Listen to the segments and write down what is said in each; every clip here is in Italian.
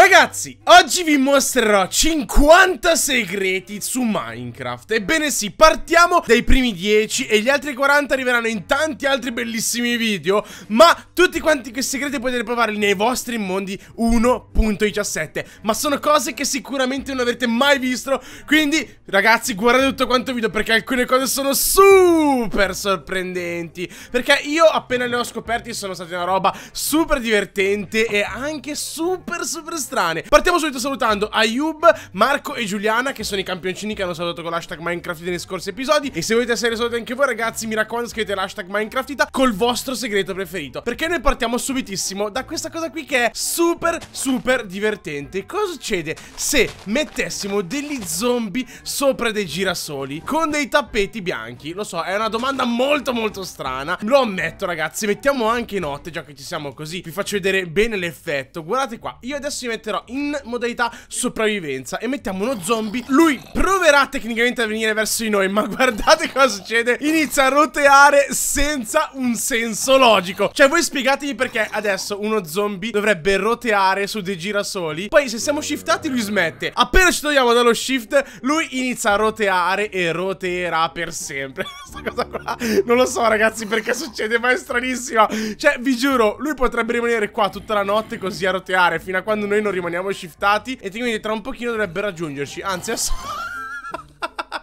Ragazzi, oggi vi mostrerò 50 segreti su Minecraft Ebbene sì, partiamo dai primi 10 e gli altri 40 arriveranno in tanti altri bellissimi video Ma tutti quanti questi segreti potete provarli nei vostri mondi 1.17 Ma sono cose che sicuramente non avrete mai visto Quindi ragazzi guardate tutto quanto video perché alcune cose sono super sorprendenti Perché io appena le ho scoperti sono state una roba super divertente e anche super super strane Partiamo subito salutando Ayub, Marco e Giuliana Che sono i campioncini che hanno salutato con l'hashtag Minecraft negli scorsi episodi E se volete essere salutati anche voi ragazzi Mi raccomando scrivete l'hashtag Minecraftita Col vostro segreto preferito Perché noi partiamo subitissimo da questa cosa qui che è super super divertente Cosa succede se mettessimo degli zombie sopra dei girasoli Con dei tappeti bianchi Lo so è una domanda molto molto strana Lo ammetto ragazzi Mettiamo anche notte già che ci siamo così Vi faccio vedere bene l'effetto Guardate qua Io adesso mi metto metterò in modalità sopravvivenza e mettiamo uno zombie. Lui proverà tecnicamente a venire verso di noi, ma guardate cosa succede. Inizia a roteare senza un senso logico. Cioè voi spiegatemi perché adesso uno zombie dovrebbe roteare su dei girasoli. Poi se siamo shiftati lui smette. Appena ci togliamo dallo shift, lui inizia a roteare e roterà per sempre. Questa cosa qua non lo so ragazzi perché succede, ma è stranissima. Cioè vi giuro, lui potrebbe rimanere qua tutta la notte così a roteare fino a quando noi noi non rimaniamo shiftati E quindi tra un pochino dovrebbe raggiungerci Anzi adesso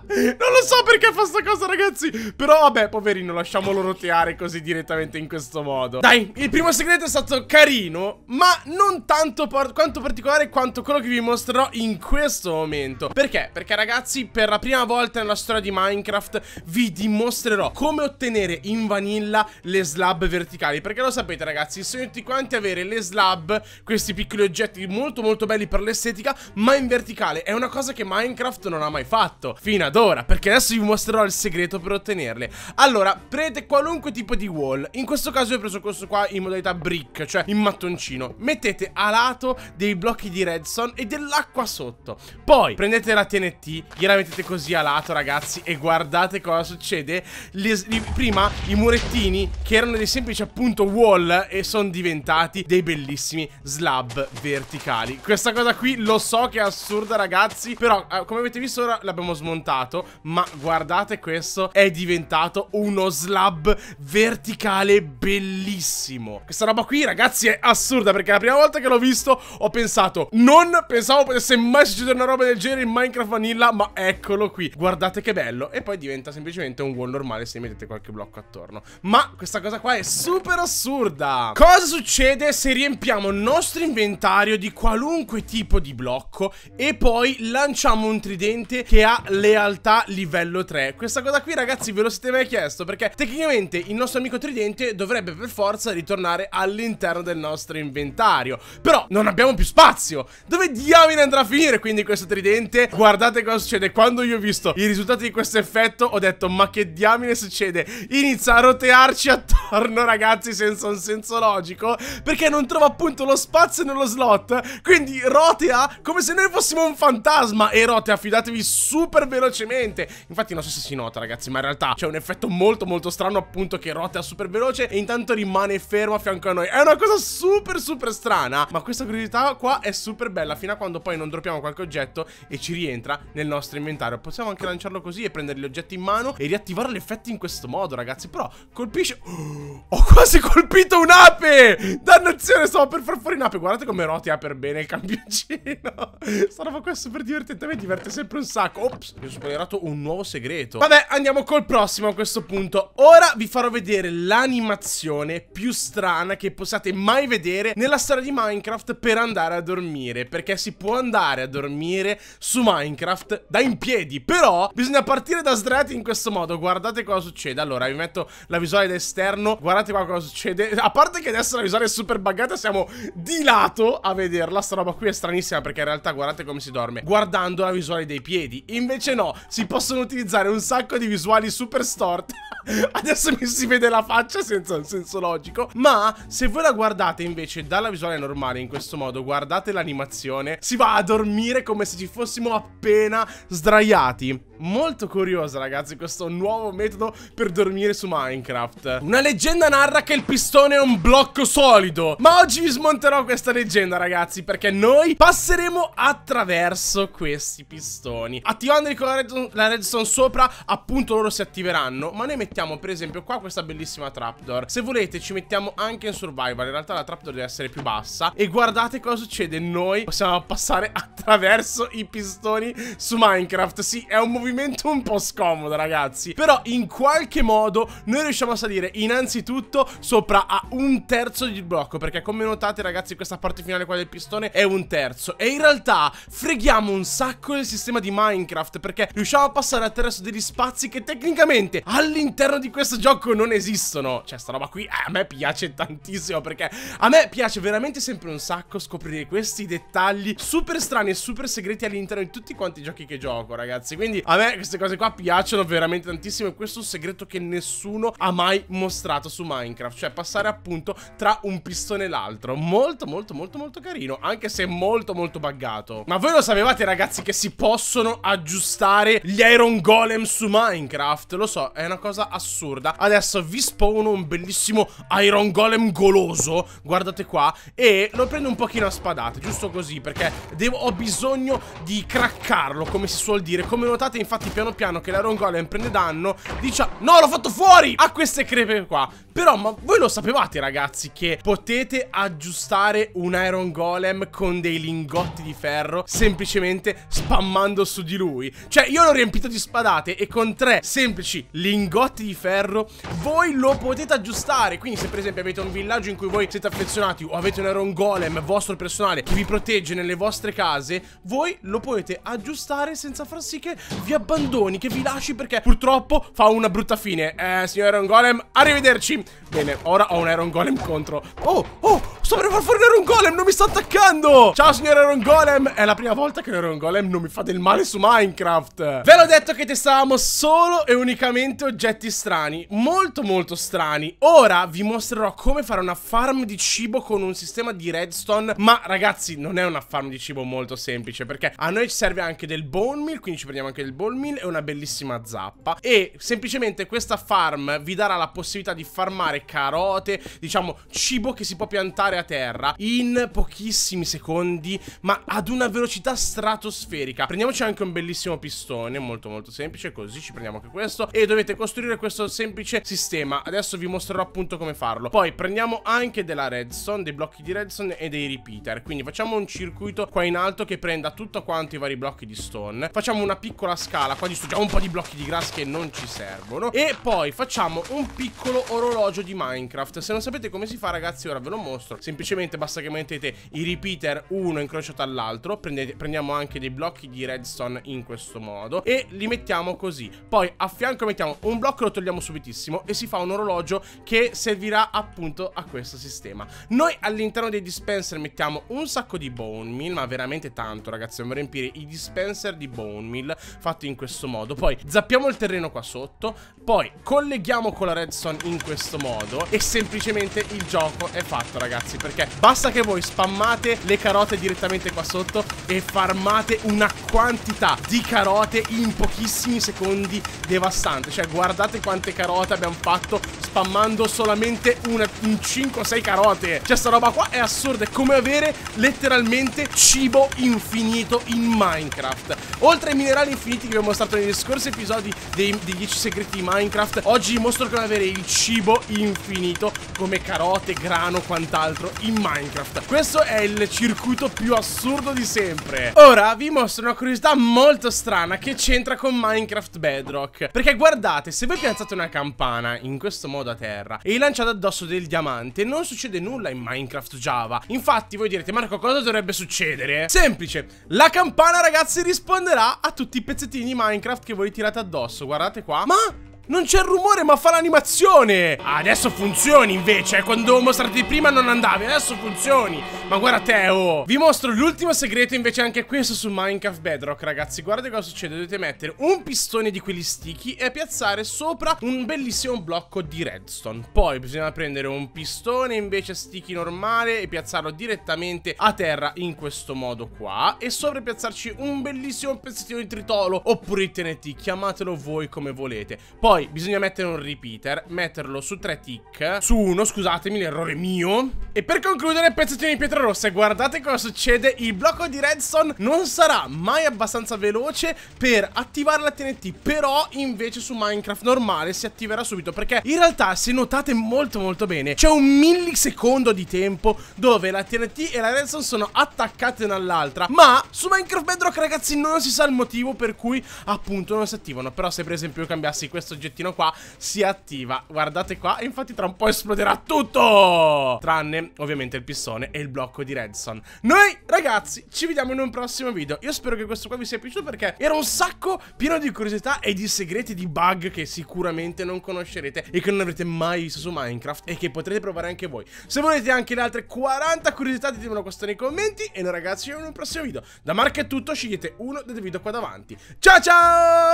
non lo so perché fa sta cosa ragazzi Però vabbè poverino lasciamolo roteare così direttamente in questo modo Dai il primo segreto è stato carino Ma non tanto par quanto particolare quanto quello che vi mostrerò in questo momento Perché? Perché ragazzi per la prima volta nella storia di Minecraft Vi dimostrerò come ottenere in vanilla le slab verticali Perché lo sapete ragazzi sono tutti quanti avere le slab Questi piccoli oggetti molto molto belli per l'estetica Ma in verticale è una cosa che Minecraft non ha mai fatto Fino ad ad ora Perché adesso vi mostrerò il segreto per ottenerle Allora, prendete qualunque tipo di wall In questo caso ho preso questo qua in modalità brick Cioè in mattoncino Mettete a lato dei blocchi di redstone e dell'acqua sotto Poi prendete la TNT Gliela mettete così a lato ragazzi E guardate cosa succede le, le, Prima i murettini che erano dei semplici appunto wall E sono diventati dei bellissimi slab verticali Questa cosa qui lo so che è assurda ragazzi Però eh, come avete visto ora l'abbiamo smontata girato, ma guardate questo, è diventato uno slab verticale bellissimo. Questa roba qui, ragazzi, è assurda, perché la prima volta che l'ho visto ho pensato, non pensavo potesse mai succedere una roba del genere in Minecraft Vanilla, ma eccolo qui. Guardate che bello, e poi diventa semplicemente un wall normale se mettete qualche blocco attorno. Ma questa cosa qua è super assurda. Cosa succede se riempiamo il nostro inventario di qualunque tipo di blocco e poi lanciamo un tridente che ha lealtà? realtà livello 3 Questa cosa qui ragazzi ve lo siete mai chiesto Perché tecnicamente il nostro amico tridente dovrebbe per forza ritornare all'interno del nostro inventario Però non abbiamo più spazio Dove diamine andrà a finire quindi questo tridente? Guardate cosa succede Quando io ho visto i risultati di questo effetto ho detto ma che diamine succede? Inizia a rotearci attorno ragazzi senza un senso logico Perché non trova appunto lo spazio nello slot Quindi rotea come se noi fossimo un fantasma E rotea affidatevi super velocemente velocemente Infatti non so se si nota ragazzi ma in realtà c'è un effetto molto molto strano appunto che rotea super veloce E intanto rimane fermo a fianco a noi È una cosa super super strana Ma questa curiosità qua è super bella Fino a quando poi non droppiamo qualche oggetto e ci rientra nel nostro inventario Possiamo anche lanciarlo così e prendere gli oggetti in mano e riattivare l'effetto in questo modo ragazzi Però colpisce... Oh, ho quasi colpito un'ape! Dannazione stavo per far fuori un'ape Guardate come rotea per bene il campioncino Sta roba qua è super divertente A me diverte sempre un sacco Ops, mi sono rivelato un nuovo segreto. Vabbè, andiamo col prossimo a questo punto. Ora vi farò vedere l'animazione più strana che possiate mai vedere nella storia di Minecraft per andare a dormire. Perché si può andare a dormire su Minecraft da in piedi. Però bisogna partire da sdraiati in questo modo. Guardate cosa succede. Allora, vi metto la visuale da esterno. Guardate qua cosa succede. A parte che adesso la visuale è super buggata, siamo di lato a vederla. Sta roba qui è stranissima perché in realtà guardate come si dorme. Guardando la visuale dei piedi. Invece no, si possono utilizzare un sacco di visuali super storte. Adesso mi si vede la faccia senza un senso logico. Ma se voi la guardate invece dalla visuale normale in questo modo, guardate l'animazione, si va a dormire come se ci fossimo appena sdraiati molto curiosa ragazzi questo nuovo metodo per dormire su Minecraft Una leggenda narra che il pistone è un blocco solido Ma oggi vi smonterò questa leggenda ragazzi perché noi passeremo attraverso questi pistoni Attivandoli con la redstone, la redstone sopra appunto loro si attiveranno Ma noi mettiamo per esempio qua questa bellissima trapdoor Se volete ci mettiamo anche in survival in realtà la trapdoor deve essere più bassa E guardate cosa succede noi possiamo passare attraverso i pistoni su Minecraft Sì è un movimento movimento un po' scomodo ragazzi Però in qualche modo noi riusciamo a salire innanzitutto sopra a un terzo di blocco Perché come notate ragazzi questa parte finale qua del pistone è un terzo E in realtà freghiamo un sacco il sistema di Minecraft Perché riusciamo a passare attraverso degli spazi che tecnicamente all'interno di questo gioco non esistono Cioè sta roba qui eh, a me piace tantissimo perché a me piace veramente sempre un sacco scoprire questi dettagli super strani e super segreti all'interno di tutti quanti i giochi che gioco ragazzi Quindi a me queste cose qua piacciono veramente tantissimo e questo è un segreto che nessuno ha mai mostrato su Minecraft, cioè passare appunto tra un pistone e l'altro. Molto, molto, molto, molto carino, anche se molto, molto buggato. Ma voi lo sapevate ragazzi che si possono aggiustare gli Iron Golem su Minecraft? Lo so, è una cosa assurda. Adesso vi spawno un bellissimo Iron Golem goloso, guardate qua, e lo prendo un pochino a spadate, giusto così, perché devo, ho bisogno di craccarlo, come si suol dire. Come notate, in infatti piano piano che la Golem prende danno Dice No, l'ho fatto fuori! A queste crepe qua Però, ma voi lo sapevate ragazzi che potete aggiustare un Iron Golem con dei lingotti di ferro Semplicemente spammando su di lui Cioè, io l'ho riempito di spadate e con tre semplici lingotti di ferro Voi lo potete aggiustare Quindi se per esempio avete un villaggio in cui voi siete affezionati O avete un Iron Golem vostro personale che vi protegge nelle vostre case Voi lo potete aggiustare senza far sì che vi abbandoni, che vi lasci perché purtroppo fa una brutta fine. Eh, signor Iron Golem, arrivederci. Bene, ora ho un Iron Golem contro. Oh, oh, sto per far fuori un Iron Golem, non mi sta attaccando. Ciao, signor Iron Golem. È la prima volta che un Iron Golem non mi fa del male su Minecraft. Ve l'ho detto che testavamo solo e unicamente oggetti strani. Molto, molto strani. Ora vi mostrerò come fare una farm di cibo con un sistema di redstone. Ma ragazzi, non è una farm di cibo molto semplice perché a noi ci serve anche del bone meal, quindi ci prendiamo anche del bone Ball Mill e una bellissima zappa e semplicemente questa farm vi darà la possibilità di farmare carote, diciamo cibo che si può piantare a terra in pochissimi secondi ma ad una velocità stratosferica. Prendiamoci anche un bellissimo pistone, molto molto semplice, così ci prendiamo anche questo e dovete costruire questo semplice sistema. Adesso vi mostrerò appunto come farlo. Poi prendiamo anche della redstone, dei blocchi di redstone e dei repeater, quindi facciamo un circuito qua in alto che prenda tutto quanto i vari blocchi di stone. Facciamo una piccola scala scala Qua distruggiamo un po' di blocchi di grass che non ci servono E poi facciamo un piccolo orologio di Minecraft Se non sapete come si fa ragazzi ora ve lo mostro Semplicemente basta che mettete i repeater uno incrociato all'altro Prendiamo anche dei blocchi di redstone in questo modo E li mettiamo così Poi a fianco mettiamo un blocco lo togliamo subitissimo E si fa un orologio che servirà appunto a questo sistema Noi all'interno dei dispenser mettiamo un sacco di bone meal Ma veramente tanto ragazzi Dobbiamo riempire i dispenser di bone meal Fatti fatti in questo modo Poi zappiamo il terreno qua sotto Poi colleghiamo con la redstone in questo modo E semplicemente il gioco è fatto ragazzi Perché basta che voi spammate le carote direttamente qua sotto E farmate una quantità di carote in pochissimi secondi devastante Cioè guardate quante carote abbiamo fatto spammando solamente una, un 5-6 o carote Cioè sta roba qua è assurda, è come avere letteralmente cibo infinito in Minecraft Oltre ai minerali infiniti che vi ho mostrato negli scorsi episodi dei, dei 10 segreti di Minecraft Oggi vi mostro come avere il cibo infinito come carote, grano, quant'altro in Minecraft Questo è il circuito più assurdo di sempre Ora vi mostro una curiosità molto strana che c'entra con Minecraft Bedrock Perché guardate, se voi piazzate una campana in questo modo da terra e lanciato addosso del diamante. Non succede nulla in Minecraft Java. Infatti voi direte Marco cosa dovrebbe succedere? Semplice, la campana ragazzi risponderà a tutti i pezzettini di Minecraft che voi tirate addosso. Guardate qua. Ma non c'è il rumore ma fa l'animazione Adesso funzioni invece Quando devo mostrarti prima non andavi Adesso funzioni Ma guarda Teo oh. Vi mostro l'ultimo segreto invece anche questo su Minecraft Bedrock Ragazzi guarda cosa succede Dovete mettere un pistone di quelli sticky E piazzare sopra un bellissimo blocco di redstone Poi bisogna prendere un pistone invece sticky normale E piazzarlo direttamente a terra in questo modo qua E sopra piazzarci un bellissimo pezzettino di tritolo Oppure TNT Chiamatelo voi come volete Poi poi bisogna mettere un repeater, metterlo su tre tick, su uno, scusatemi, l'errore mio. E per concludere, pezzettino di pietra rossa, guardate cosa succede, il blocco di Redstone non sarà mai abbastanza veloce per attivare la TNT, però invece su Minecraft normale si attiverà subito, perché in realtà se notate molto molto bene, c'è un millisecondo di tempo dove la TNT e la Redstone sono attaccate una all'altra, ma su Minecraft Bedrock ragazzi non si sa il motivo per cui appunto non si attivano, però se per esempio io cambiassi questo gioco oggettino qua si attiva Guardate qua e infatti tra un po' esploderà tutto Tranne ovviamente il pistone e il blocco di Redson Noi ragazzi ci vediamo in un prossimo video Io spero che questo qua vi sia piaciuto perché era un sacco pieno di curiosità e di segreti di bug Che sicuramente non conoscerete e che non avrete mai visto su Minecraft E che potrete provare anche voi Se volete anche le altre 40 curiosità ditemelo questo nei commenti E noi ragazzi ci vediamo in un prossimo video Da Mark è tutto scegliete uno dei video qua davanti Ciao ciao